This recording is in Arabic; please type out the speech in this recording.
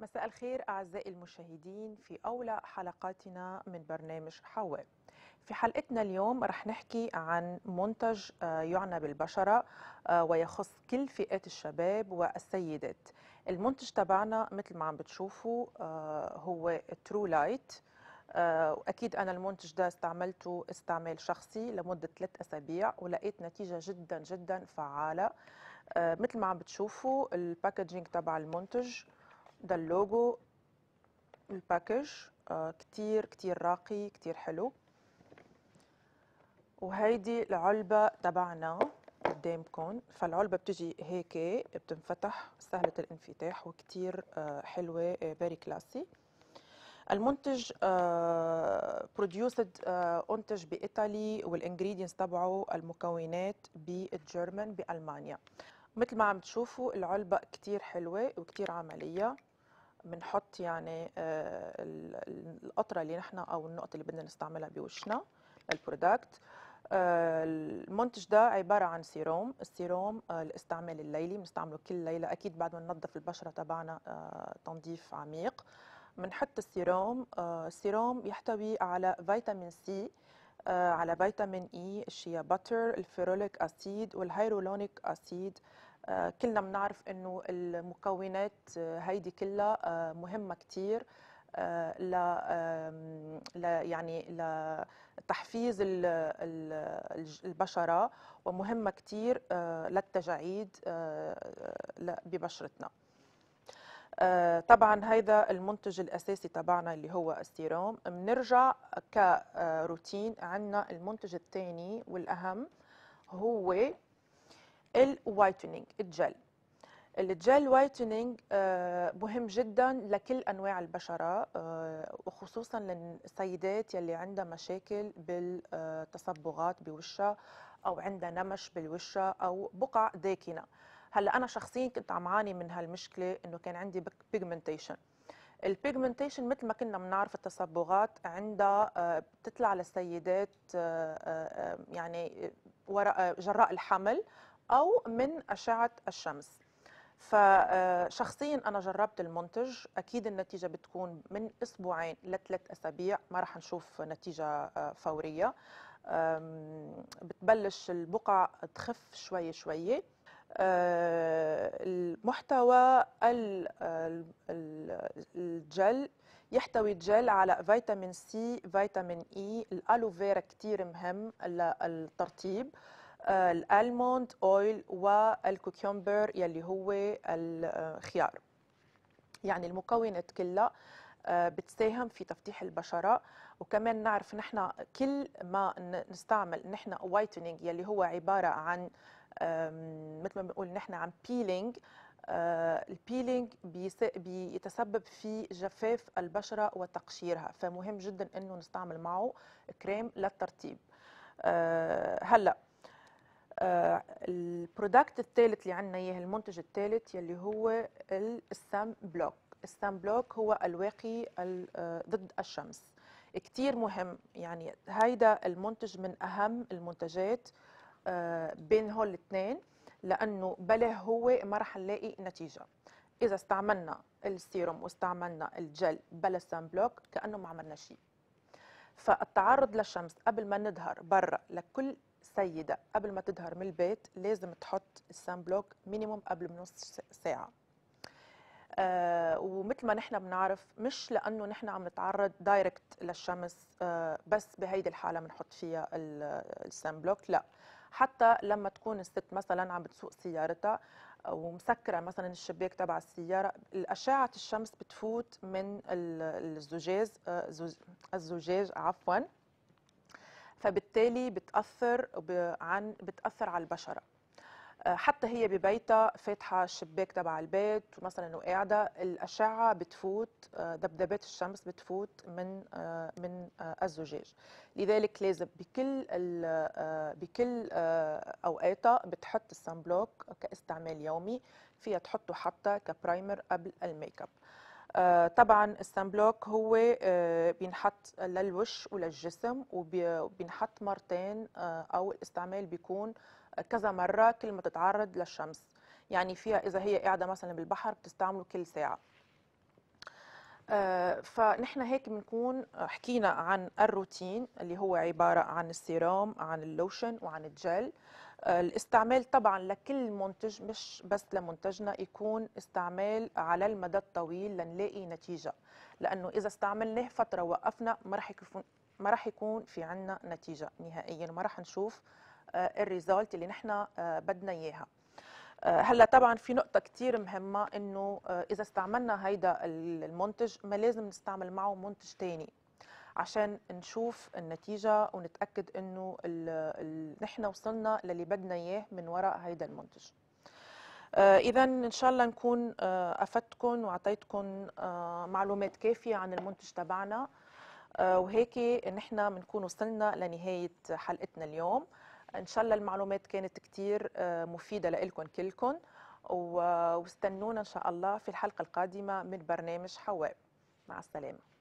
مساء الخير أعزائي المشاهدين في أولى حلقاتنا من برنامج حواء في حلقتنا اليوم رح نحكي عن منتج آه، يعنى بالبشرة آه، ويخص كل فئات الشباب والسيدات المنتج تبعنا مثل ما عم بتشوفوا آه، هو ترو لايت واكيد انا المنتج ده استعملته استعمال شخصي لمده ثلاث اسابيع ولقيت نتيجه جدا جدا فعاله مثل ما عم بتشوفوا الباكجينج تبع المنتج ده اللوجو الباكج آه، كتير كتير راقي كتير حلو وهيدي العلبة تبعنا قدامكم فالعلبة بتجي هيك بتنفتح سهلة الانفتاح وكتير آه، حلوة فيري آه، كلاسي المنتج بروديوسد انتج بايطالي والانجريدينس تبعه المكونات بالجيرمان بالمانيا مثل ما عم تشوفوا العلبة كتير حلوة وكتير عملية بنحط يعني آه، القطره اللي نحن او النقطه اللي بدنا نستعملها بوشنا البرودكت آه، المنتج ده عبارة عن سيروم السيروم آه، الاستعمال الليلي بنستعمله كل ليلة أكيد بعد ما ننظف البشرة تبعنا تنظيف عميق بنحط السيروم السيروم يحتوي على فيتامين سي على فيتامين اي e، الشيا باتر الفيروليك اسيد والهيرولونيك اسيد آه، كلنا بنعرف انه المكونات آه، هيدي كلها آه، مهمه كثير ل يعني لتحفيز البشره ومهمه كثير للتجاعيد ببشرتنا طبعا هذا المنتج الاساسي تبعنا اللي هو السيروم بنرجع كروتين عندنا المنتج الثاني والاهم هو الوايتنينج الجل الجل وايتنينج آه، مهم جدا لكل انواع البشره آه، وخصوصا للسيدات يلي عندها مشاكل بالتصبغات بوشها او عندها نمش بالوشة او بقع داكنه هلا انا شخصيا كنت عم عاني من هالمشكله انه كان عندي بيجمنتيشن البيجمنتيشن مثل ما كنا بنعرف التصبغات عندها آه، بتطلع للسيدات يعني جراء الحمل أو من أشعة الشمس فشخصيا آه، انا جربت المنتج اكيد النتيجه بتكون من اسبوعين لثلاث اسابيع ما راح نشوف نتيجه آه، فوريه بتبلش البقع تخف شوي شوي آه، المحتوى الجل يحتوي الجل على فيتامين سي فيتامين اي الالوفيرا كتير مهم للترطيب آه، الالموند اويل والكوكيومبر يلي هو الخيار يعني المكونات كلها آه، بتساهم في تفتيح البشره وكمان نعرف نحن كل ما نستعمل نحن وايتنينج يلي هو عباره عن مثل ما بنقول نحن عن بيلينج آه، البيلينج بيتسبب في جفاف البشره وتقشيرها فمهم جدا انه نستعمل معه كريم للترطيب هلا آه، البرودكت الثالث اللي عندنا اياه المنتج الثالث يلي هو السام بلوك السام بلوك هو الواقي آه، ضد الشمس كثير مهم يعني هيدا المنتج من اهم المنتجات آه، بين هول الاثنين لانه بلا هو ما رح نلاقي نتيجه اذا استعملنا السيروم واستعملنا الجل بلا سام بلوك كانه ما عملنا شيء فالتعرض للشمس قبل ما نظهر برا لكل سيدة قبل ما تظهر من البيت لازم تحط السان بلوك مينيموم قبل بنص ساعة آه ومثل ما نحن بنعرف مش لانه نحن عم نتعرض دايركت للشمس آه بس بهيدي الحاله بنحط فيها السان بلوك لا حتى لما تكون الست مثلا عم بتسوق سيارتها آه، ومسكره مثلا الشباك تبع السياره الاشعه الشمس بتفوت من الزجاج آه، الزجاج عفوا فبالتالي بتأثر عن بتأثر على البشرة آه، حتى هي ببيتها فاتحة الشباك تبع البيت مثلا وقاعده الأشعة بتفوت آه، دبدبات الشمس بتفوت من آه، من الزجاج لذلك لازم بكل بكل أوقاتها بتحط السن بلوك كاستعمال يومي فيها تحطه حتى كبرايمر قبل الميك اب آه، طبعا السنبلوك هو آه، بينحط للوش وللجسم وبينحط مرتين آه، او الاستعمال بيكون كذا مره كل ما تتعرض للشمس يعني فيها اذا هي قاعده مثلا بالبحر بتستعمله كل ساعه فنحن هيك بنكون حكينا عن الروتين اللي هو عباره عن السيروم عن اللوشن وعن الجل الاستعمال طبعا لكل منتج مش بس لمنتجنا يكون استعمال على المدى الطويل لنلاقي نتيجه لانه اذا استعملناه فتره وقفنا ما راح يكون ما راح يكون في عنا نتيجه نهائيا ما راح نشوف آه، الريزالت اللي نحن آه، بدنا اياها آه، هلا طبعا في نقطة كتير مهمة انه اذا استعملنا هيدا المنتج ما لازم نستعمل معه منتج تاني عشان نشوف النتيجه ونتاكد انه نحن وصلنا للي بدنا اياه من وراء هيدا المنتج آه، اذا ان شاء الله نكون آه، افدتكم وعطيتكم آه، معلومات كافيه عن المنتج تبعنا وهيك نحن بنكون وصلنا لنهايه حلقتنا اليوم ان شاء الله المعلومات كانت كتير مفيده لإلكم كلكم واستنونا ان شاء الله في الحلقه القادمه من برنامج حواء مع السلامه